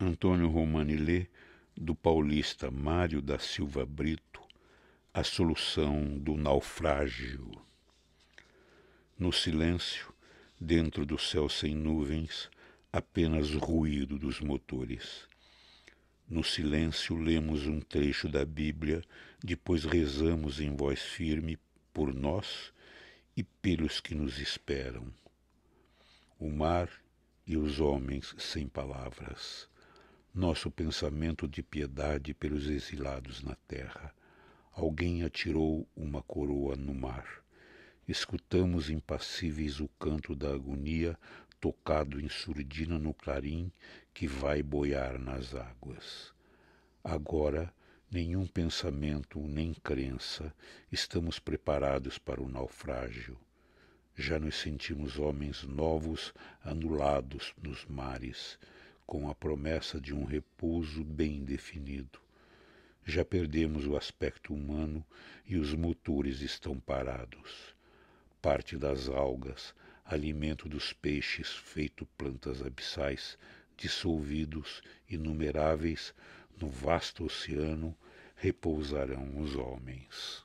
Antônio Romanilê, do paulista Mário da Silva Brito, A Solução do Naufrágio. No silêncio, dentro do céu sem nuvens, apenas o ruído dos motores. No silêncio, lemos um trecho da Bíblia, depois rezamos em voz firme por nós e pelos que nos esperam. O mar e os homens sem palavras nosso pensamento de piedade pelos exilados na terra. Alguém atirou uma coroa no mar. Escutamos impassíveis o canto da agonia, tocado em surdina no clarim que vai boiar nas águas. Agora, nenhum pensamento nem crença, estamos preparados para o naufrágio. Já nos sentimos homens novos, anulados nos mares com a promessa de um repouso bem definido. Já perdemos o aspecto humano e os motores estão parados. Parte das algas, alimento dos peixes feito plantas abissais, dissolvidos, inumeráveis, no vasto oceano, repousarão os homens.